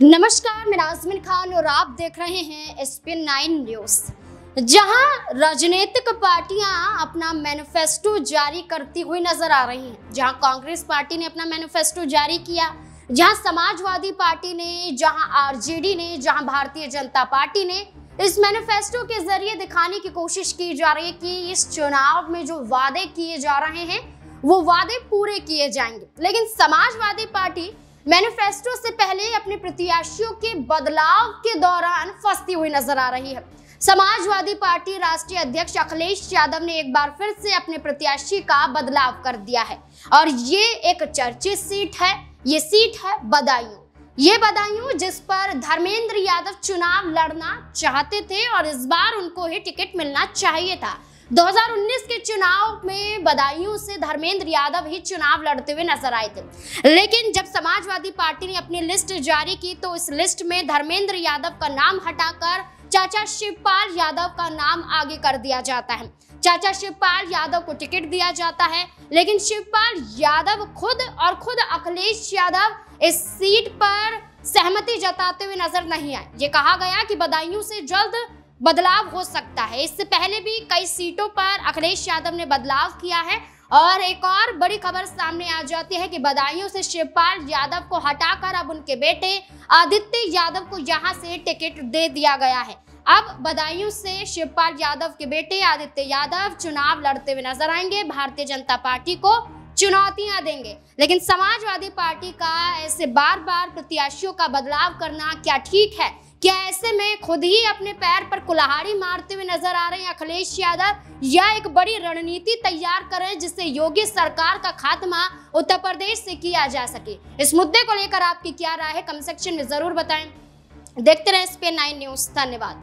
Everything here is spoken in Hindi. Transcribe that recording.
नमस्कार मैं नाजमिन खान और आप देख रहे हैं एसपी नाइन न्यूज जहां राजनीतिक पार्टियां अपना मैनिफेस्टो जारी करती हुई नजर आ रही हैं जहां कांग्रेस पार्टी ने अपना मैनिफेस्टो जारी किया जहां समाजवादी पार्टी ने जहां आरजेडी ने जहां भारतीय जनता पार्टी ने इस मैनिफेस्टो के जरिए दिखाने की कोशिश की जा रही है कि इस चुनाव में जो वादे किए जा रहे हैं वो वादे पूरे किए जाएंगे लेकिन समाजवादी पार्टी मैनिफेस्टो से पहले अपने प्रत्याशियों के बदलाव के दौरान फंसती हुई नजर आ रही है समाजवादी पार्टी राष्ट्रीय अध्यक्ष अखिलेश यादव ने एक बार फिर से अपने प्रत्याशी का बदलाव कर दिया है और ये एक चर्चित सीट है ये सीट है बदायूं ये बदायूं जिस पर धर्मेंद्र यादव चुनाव लड़ना चाहते थे और इस बार उनको ही टिकट मिलना चाहिए था 2019 के चुनाव में बदायूं से धर्मेंद्र यादव ही चुनाव लड़ते हुए नजर आए थे लेकिन जब समाजवादी पार्टी ने अपनी लिस्ट जारी की तो इस लिस्ट में धर्मेंद्र यादव का नाम हटाकर चाचा शिवपाल यादव का नाम आगे कर दिया जाता है चाचा शिवपाल यादव को टिकट दिया जाता है लेकिन शिवपाल यादव खुद और खुद अखिलेश यादव इस सीट पर सहमति जताते हुए नजर नहीं आए ये कहा गया कि बदायूं से जल्द बदलाव हो सकता है इससे पहले भी कई सीटों पर अखिलेश यादव ने बदलाव किया है और एक और बड़ी खबर सामने आ जाती है कि बदायूं से शिवपाल यादव को हटाकर अब उनके बेटे आदित्य यादव को यहां से टिकट दे दिया गया है अब बदायूं से शिवपाल यादव के बेटे आदित्य यादव चुनाव लड़ते हुए नजर आएंगे भारतीय जनता पार्टी को चुनौतियां देंगे लेकिन समाजवादी पार्टी का ऐसे बार बार प्रत्याशियों का बदलाव करना क्या ठीक है क्या ऐसे में खुद ही अपने पैर पर कुल्हाड़ी मारते हुए नजर आ रहे हैं अखिलेश यादव या एक बड़ी रणनीति तैयार करें जिससे योगी सरकार का खात्मा उत्तर प्रदेश से किया जा सके इस मुद्दे को लेकर आपकी क्या राय है कमेंट सेक्शन में जरूर बताएं देखते रहें स्पेन नाइन न्यूज धन्यवाद